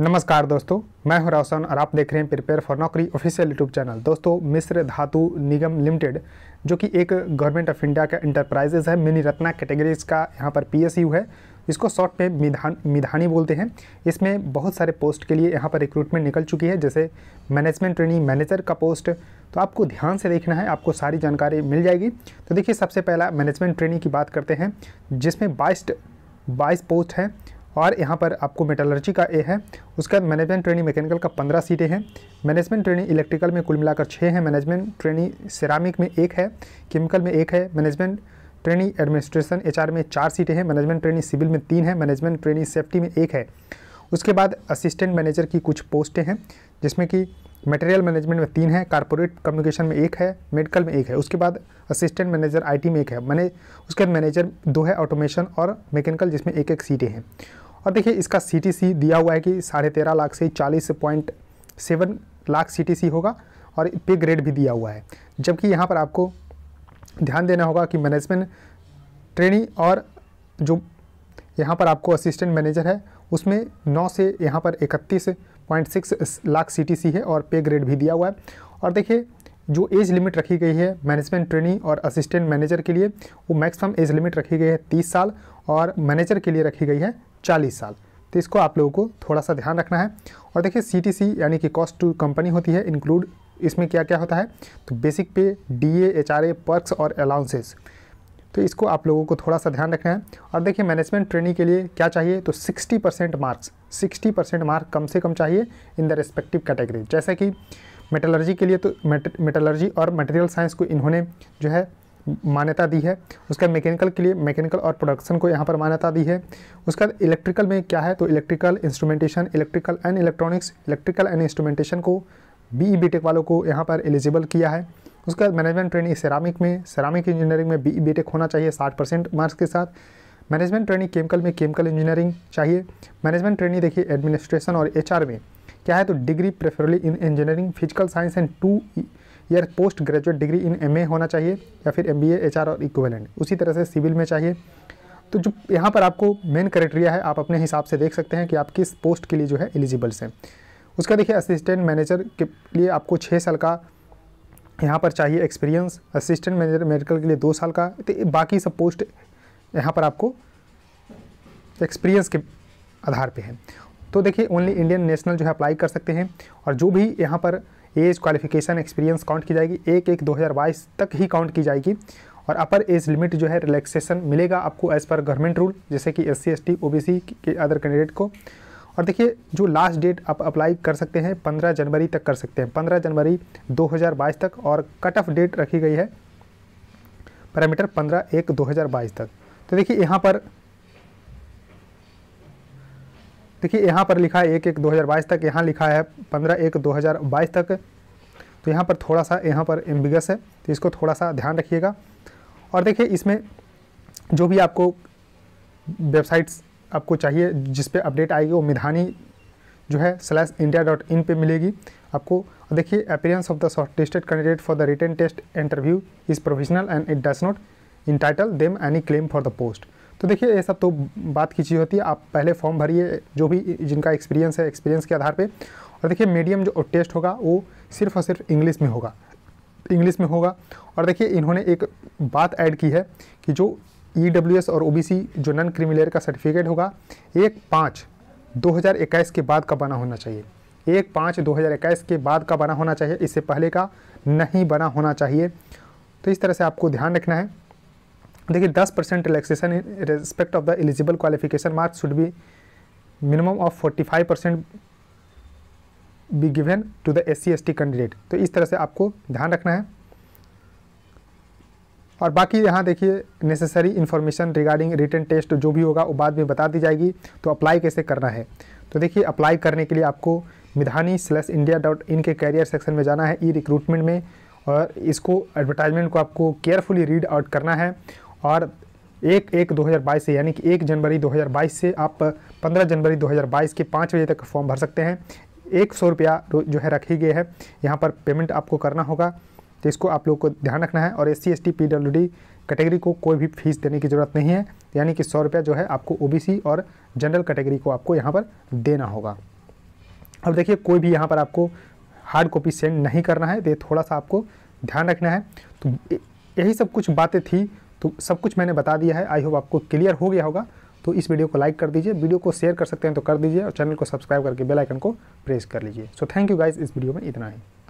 नमस्कार दोस्तों मैं हूं रौशन और आप देख रहे हैं prepare for Naukri official YouTube channel दोस्तों मिस्र धातु निगम लिमिटेड जो कि एक गवर्नमेंट ऑफ इंडिया का इंटरप्राइजेज है मिनी रत्ना कैटेगरीज का यहाँ पर पीएसयू है इसको शॉर्ट में मिधान मिधानी बोलते हैं इसमें बहुत सारे पोस्ट के लिए यहाँ पर रिक्रूटमेंट निकल चुकी है जैसे मैनेजमेंट ट्रेनिंग मैनेजर का पोस्ट तो आपको ध्यान से देखना है आपको सारी जानकारी मिल जाएगी तो देखिए सबसे पहला मैनेजमेंट ट्रेनिंग की बात करते हैं जिसमें बाइस बाईस पोस्ट हैं और यहाँ पर आपको मेटालर्जी का ए है उसका मैनेजमेंट ट्रेनिंग मैकेनिकल का पंद्रह सीटें हैं मैनेजमेंट ट्रेनिंग इलेक्ट्रिकल में कुल मिलाकर छः हैं मैनेजमेंट ट्रेनिंग सिरामिक में एक है केमिकल में एक है मैनेजमेंट ट्रेनिंग एडमिनिस्ट्रेशन एच में चार सीटें हैं मैनेजमेंट ट्रेनिंग सिविल में तीन है मैनेजमेंट ट्रेनिंग सेफ्टी में एक है उसके बाद असिस्टेंट मैनेजर की कुछ पोस्टें हैं जिसमें कि मटेरियल मैनेजमेंट में तीन है कॉरपोरेट कम्युनिकेशन में एक है मेडिकल में एक है उसके बाद असिस्टेंट मैनेजर आईटी में एक है मैंने उसके बाद मैनेजर दो है ऑटोमेशन और मैकेनिकल जिसमें एक एक सीटें हैं और देखिए इसका सीटीसी दिया हुआ है कि साढ़े तेरह लाख से चालीस पॉइंट सेवन लाख सीटीसी होगा और पे ग्रेड भी दिया हुआ है जबकि यहाँ पर आपको ध्यान देना होगा कि मैनेजमेंट ट्रेनिंग और जो यहाँ पर आपको असिस्टेंट मैनेजर है उसमें नौ से यहाँ पर इकतीस पॉइंट सिक्स लाख सीटीसी है और पे ग्रेड भी दिया हुआ है और देखिए जो एज लिमिट रखी गई है मैनेजमेंट ट्रेनी और असिस्टेंट मैनेजर के लिए वो मैक्सिमम एज लिमिट रखी गई है तीस साल और मैनेजर के लिए रखी गई है चालीस साल तो इसको आप लोगों को थोड़ा सा ध्यान रखना है और देखिए सी यानी कि कॉस्ट टू कंपनी होती है इंक्लूड इसमें क्या क्या होता है तो basic pay D H R A perks और अलाउंसेस तो इसको आप लोगों को थोड़ा सा ध्यान रखना है और देखिए मैनेजमेंट ट्रेनिंग के लिए क्या चाहिए तो 60 परसेंट मार्क्स 60 परसेंट मार्क कम से कम चाहिए इन द रेस्पेक्टिव कैटेगरी जैसे कि मेटलर्जी के लिए तो मेटलर्जी और मटेरियल साइंस को इन्होंने जो है मान्यता दी है उसके बाद मैकेनिकल के लिए मैकेनिकल और प्रोडक्शन को यहाँ पर मान्यता दी है उसके बाद इलेक्ट्रिकल में क्या है तो electrical instrumentation electrical and electronics electrical and instrumentation को बी ई e वालों को यहाँ पर एलिजिबल किया है उसके बाद मैनेजमेंट ट्रेनिंग सेरामिक में सेरामिक इंजीनियरिंग में बी ई e होना चाहिए साठ परसेंट मार्क्स के साथ मैनेजमेंट ट्रेनिंग केमिकल में केमिकल इंजीनियरिंग चाहिए मैनेजमेंट ट्रेनिंग देखिए एडमिनिस्ट्रेशन और एच में क्या है तो degree preferably in engineering physical science and two या post graduate degree in M होना चाहिए या फिर एम बी और इक्वलेंट उसी तरह से सिविल में चाहिए तो जो यहाँ पर आपको मेन क्राइटेरिया है आप अपने हिसाब से देख सकते हैं कि आप किस पोस्ट के लिए जो है एलिजिबल्स हैं उसका देखिए असिस्टेंट मैनेजर के लिए आपको छः साल का यहाँ पर चाहिए एक्सपीरियंस असिस्टेंट मैनेजर मेडिकल के लिए दो साल का तो बाकी सब पोस्ट यहाँ पर आपको एक्सपीरियंस के आधार पे है तो देखिए ओनली इंडियन नेशनल जो है अप्लाई कर सकते हैं और जो भी यहाँ पर एज क्वालिफिकेशन एक्सपीरियंस काउंट की जाएगी एक एक 2022 तक ही काउंट की जाएगी और अपर एज लिमिट जो है रिलैक्सेशन मिलेगा आपको एज़ पर गवर्नमेंट रूल जैसे कि S C S T O B C के अदर कैंडिडेट को और देखिए जो लास्ट डेट आप अप्लाई कर सकते हैं 15 जनवरी तक कर सकते हैं 15 जनवरी 2022 तक और कट ऑफ डेट रखी गई है पैरामीटर 15 एक 2022 तक तो देखिए यहाँ पर देखिए यहाँ पर लिखा है एक एक 2022 तक यहाँ लिखा है पंद्रह एक 2022 तक तो यहाँ पर थोड़ा सा यहाँ पर एम्बिगस है तो इसको थोड़ा सा ध्यान रखिएगा और देखिए इसमें जो भी आपको वेबसाइट्स आपको चाहिए जिस पे अपडेट आएगी वो मिधानी जो है स्लैश इंडिया डॉट इन पर मिलेगी आपको देखिए appearance of the shortlisted candidate for the written test interview is professional and it does not entitle them any claim for the post तो देखिए ये सब तो बात की चीज़ होती है आप पहले फॉर्म भरिए जो भी जिनका एक्सपीरियंस है एक्सपीरियंस के आधार पर और देखिए मीडियम जो टेस्ट होगा वो सिर्फ और सिर्फ इंग्लिश में होगा इंग्लिश में होगा और देखिए इन्होंने एक बात ऐड की है कि जो ई e और ओ जो नन क्रिमिलेयर का सर्टिफिकेट होगा एक पाँच दो के बाद का बना होना चाहिए एक पाँच दो के बाद का बना होना चाहिए इससे पहले का नहीं बना होना चाहिए तो इस तरह से आपको ध्यान रखना है देखिए दस percent relaxation in respect of the eligible qualification marks should be minimum of forty five percent be given to the S C candidate तो इस तरह से आपको ध्यान रखना है और बाकी यहाँ देखिए necessary information regarding written test जो भी होगा वो बाद में बता दी जाएगी तो अप्लाई कैसे करना है तो देखिए अप्लाई करने के लिए आपको Midhani slash India dot in के कैरियर सेक्शन में जाना है ई रिक्रूटमेंट में और इसको एडवर्टाइजमेंट को आपको केयरफुली रीड आउट करना है और एक एक 2022 से यानी कि एक जनवरी 2022 से आप 15 जनवरी 2022 के पाँच बजे तक फॉर्म भर सकते हैं एक सौ रुपया जो है रखी गई है यहाँ पर पेमेंट आपको करना होगा तो इसको आप लोग को ध्यान रखना है और S C S T P W D category को कोई भी फीस देने की ज़रूरत नहीं है यानी कि सौ रुपया जो है आपको ओ बी सी और जनरल कैटेगरी को आपको यहाँ पर देना होगा अब देखिए कोई भी यहाँ पर आपको हार्ड कॉपी सेंड नहीं करना है तो थोड़ा सा आपको ध्यान रखना है तो यही सब कुछ बातें थी तो सब कुछ मैंने बता दिया है आई होप आपको क्लियर हो गया होगा तो इस वीडियो को लाइक कर दीजिए वीडियो को शेयर कर सकते हैं तो कर दीजिए और चैनल को सब्सक्राइब करके बेल आइकन को प्रेस कर लीजिए सो थैंक यू गाइज इस वीडियो में इतना ही